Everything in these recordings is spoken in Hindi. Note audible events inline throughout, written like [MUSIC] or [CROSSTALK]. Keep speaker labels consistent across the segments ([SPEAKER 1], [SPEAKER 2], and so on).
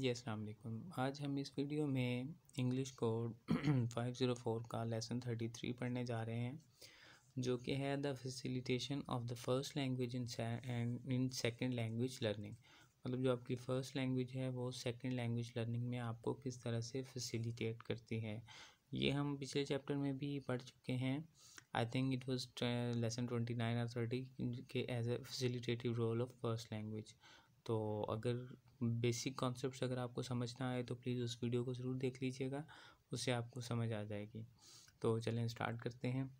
[SPEAKER 1] यस अलैक्म आज हम इस वीडियो में इंग्लिश कोड 504 [CLEARS THROAT] का लेसन 33 पढ़ने जा रहे हैं जो कि है the facilitation of the first language in and in second language learning मतलब जो आपकी फ़र्स्ट लैंग्वेज है वो सेकंड लैंग्वेज लर्निंग में आपको किस तरह से फैसिलिटेट करती है ये हम पिछले चैप्टर में भी पढ़ चुके हैं I think it was lesson twenty nine और थर्टी के as a facilitative role of first language तो अगर बेसिक कॉन्सेप्ट अगर आपको समझना आए तो प्लीज़ उस वीडियो को ज़रूर देख लीजिएगा उससे आपको समझ आ जाएगी तो चलें स्टार्ट करते हैं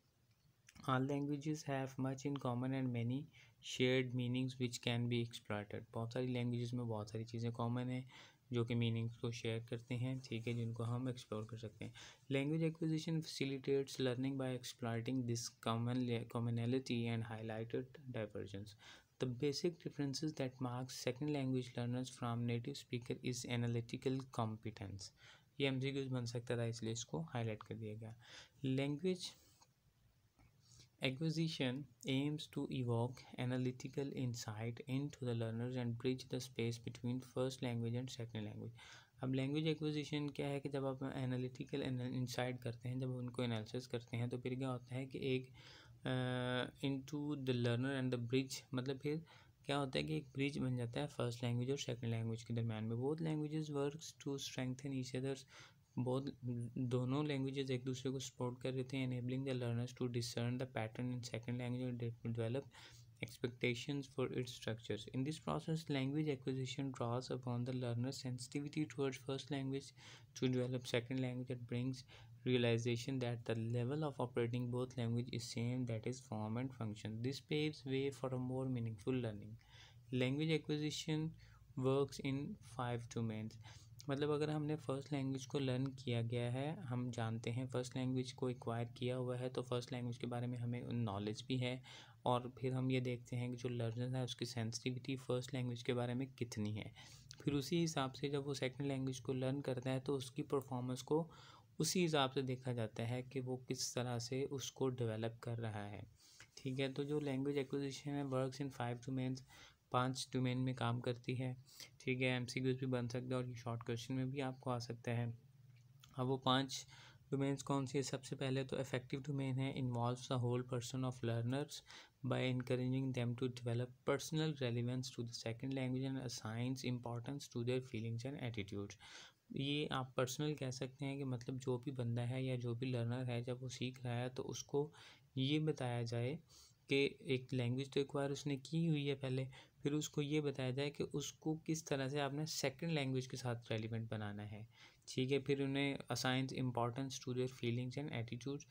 [SPEAKER 1] all languages have much in common and many shared meanings which can be exploited बहुत सारी लैंग्वेजेस में बहुत सारी चीज़ें कॉमन हैं जो कि मीनिंग्स को शेयर करते हैं ठीक है जिनको हम एक्सप्लोर कर सकते हैं language acquisition facilitates learning by exploiting this common commonality and highlighted divergence the basic differences that marks second language learners from native speaker is analytical competence ये एम बन सकता था इसलिए इसको हाईलाइट कर दिया गया language Acquisition aims to evoke analytical insight into the learners and bridge the space between first language and second language. अब लैंग्वेज एक्विजिशन क्या है कि जब आप एनालिटिकल इंसाइट करते हैं जब उनको एनालिसिस करते हैं तो फिर क्या होता है कि एक into the learner and the bridge मतलब फिर क्या होता है कि एक ब्रिज बन जाता है फर्स्ट लैंग्वेज और सेकंड लैंग्वेज के दरमियान में both languages works to strengthen each others both दोनों languages एक दूसरे को support कर रहे थे enabling the learners to discern the pattern in second language and develop expectations for its structures. In this process, language acquisition draws upon the learner's sensitivity towards first language to develop second language that brings realization that the level of operating both language is same that is form and function. This paves way for a more meaningful learning. Language acquisition works in five domains. मतलब अगर हमने फ़र्स्ट लैंग्वेज को लर्न किया गया है हम जानते हैं फ़र्स्ट लैंग्वेज को एक्वायर किया हुआ है तो फ़र्स्ट लैंग्वेज के बारे में हमें नॉलेज भी है और फिर हम ये देखते हैं कि जो लर्नर है उसकी सेंसिटिविटी फ़र्स्ट लैंग्वेज के बारे में कितनी है फिर उसी हिसाब से जब वो सेकेंड लैंग्वेज को लर्न करता है तो उसकी परफॉर्मेंस को उसी हिसाब से देखा जाता है कि वो किस तरह से उसको डेवलप कर रहा है ठीक है तो जो लैंग्वेज एक्विजिशन है वर्क्स इन फाइव डोमेन्स पांच डोमेन में काम करती है ठीक है एम भी बन सकता है और ये शॉर्ट क्वेश्चन में भी आपको आ सकता है अब वो पांच डोमेन्स कौन सी है सबसे पहले तो इफेक्टिव डोमेन है involve the whole person of learners by encouraging them to develop personal relevance to the second language and assigns importance to their feelings and attitude ये आप पर्सनल कह सकते हैं कि मतलब जो भी बंदा है या जो भी लर्नर है जब वो सीख रहा है तो उसको ये बताया जाए कि एक लैंग्वेज तो एक बार उसने की हुई है पहले फिर उसको ये बताया जाए कि उसको किस तरह से आपने सेकंड लैंग्वेज के साथ रेलिवेंट बनाना है ठीक है फिर उन्हें assigns importance to their feelings and attitude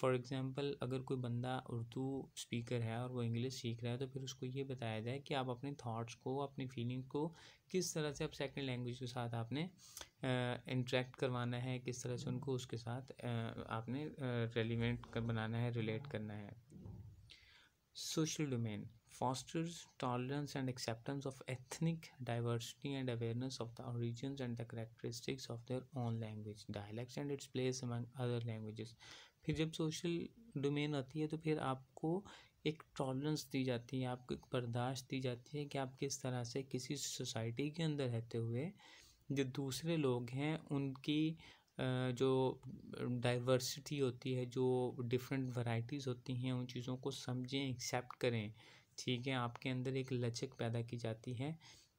[SPEAKER 1] for example अगर कोई बंदा उर्दू स्पीकर है और वो इंग्लिश सीख रहा है तो फिर उसको ये बताया जाए कि आप अपने थॉट्स को अपनी फीलिंग्स को किस तरह से आप सेकेंड लैंग्वेज के साथ आपने इंट्रैक्ट करवाना है किस तरह से उनको उसके साथ आपने रेलिवेंट कर बनाना है रिलेट करना है social domain fosters tolerance and acceptance of ethnic diversity and awareness of the origins and the characteristics of their own language dialects and its place among other languages फिर जब सोशल डोमेन आती है तो फिर आपको एक टॉलरेंस दी जाती है आपको एक बर्दाश्त दी जाती है कि आप किस तरह से किसी सोसाइटी के अंदर रहते हुए जो दूसरे लोग हैं उनकी जो डाइवर्सिटी होती है जो डिफरेंट वैरायटीज़ होती हैं उन चीज़ों को समझें एक्सेप्ट करें ठीक है आपके अंदर एक लचक पैदा की जाती है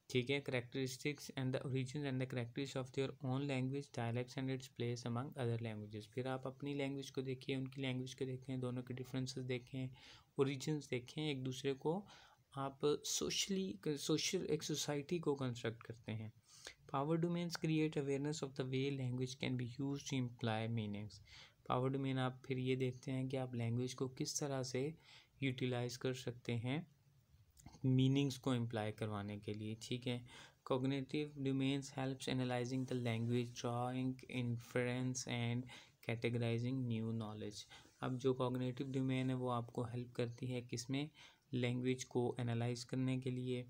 [SPEAKER 1] ठीक है characteristics and the origin and the characterist of your own language dialects and its place among other languages फिर आप अपनी लैंग्वेज को देखिए उनकी लैंग्वेज को देखें दोनों के डिफरेंसेस देखें ओरिजिन्स देखें एक दूसरे को आप सोशली सोशल एक सोसाइटी को कंस्ट्रक्ट करते हैं power domains create awareness of the way language can be use to imply meanings power domain आप फिर ये देखते हैं कि आप लैंग्वेज को किस तरह से यूटिलाइज़ कर सकते हैं मीनिंग्स को इम्प्लाई करवाने के लिए ठीक है cognitive domains helps analyzing the language drawing inference and categorizing new knowledge अब जो कोगनेटिव डोमेन है वो आपको हेल्प करती है किस में लैंग्वेज को एनालाइज करने के लिए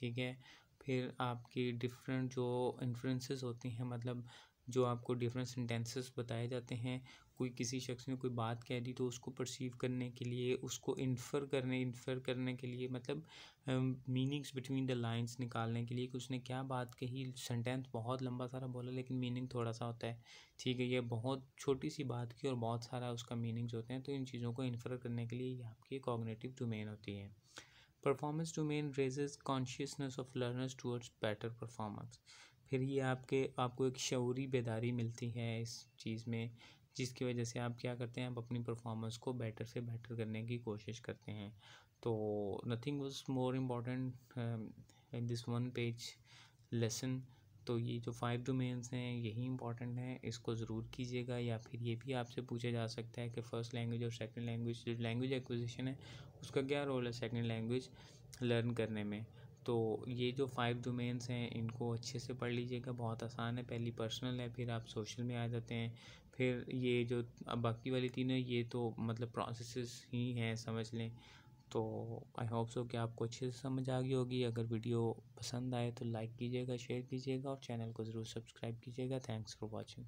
[SPEAKER 1] ठीक है फिर आपकी डिफरेंट जो इन्फ्रेंसेस होती हैं मतलब जो आपको डिफरेंट सेंटेंसेस बताए जाते हैं कोई किसी शख्स ने कोई बात कह दी तो उसको परसीव करने के लिए उसको इन्फर करने इन्फर करने के लिए मतलब मीनिंग्स बिटवीन द लाइंस निकालने के लिए कि उसने क्या बात कही सेंटेंस बहुत लंबा सारा बोला लेकिन मीनिंग थोड़ा सा होता है ठीक है ये बहुत छोटी सी बात की और बहुत सारा उसका मीनिंग्स होते हैं तो इन चीज़ों को इन्फर करने के लिए ये आपकी कॉग्नेटिव डोमेन होती है performance domain raises consciousness of learners towards better performance फिर ये आपके आपको एक शौरी बेदारी मिलती है इस चीज़ में जिसकी वजह से आप क्या करते हैं आप अपनी परफॉर्मेंस को बेटर से बेटर करने की कोशिश करते हैं तो nothing was more important in this one page lesson तो ये जो फाइव डोमेन्स हैं यही इम्पॉर्टेंट हैं इसको ज़रूर कीजिएगा या फिर ये भी आपसे पूछा जा सकता है कि फ़र्स्ट लैंग्वेज और सेकंड लैंग्वेज जो लैंग्वेज एक्विजिशन है उसका क्या रोल है सेकंड लैंग्वेज लर्न करने में तो ये जो फाइव डोमेन्स हैं इनको अच्छे से पढ़ लीजिएगा बहुत आसान है पहली पर्सनल है फिर आप सोशल में आ जाते हैं फिर ये जो बाकी वाली तीनों ये तो मतलब प्रोसेस ही हैं समझ लें तो आई होप सो कि आपको अच्छे से समझ आ गई होगी अगर वीडियो पसंद आए तो लाइक कीजिएगा शेयर कीजिएगा और चैनल को ज़रूर सब्सक्राइब कीजिएगा थैंक्स फॉर वॉचिंग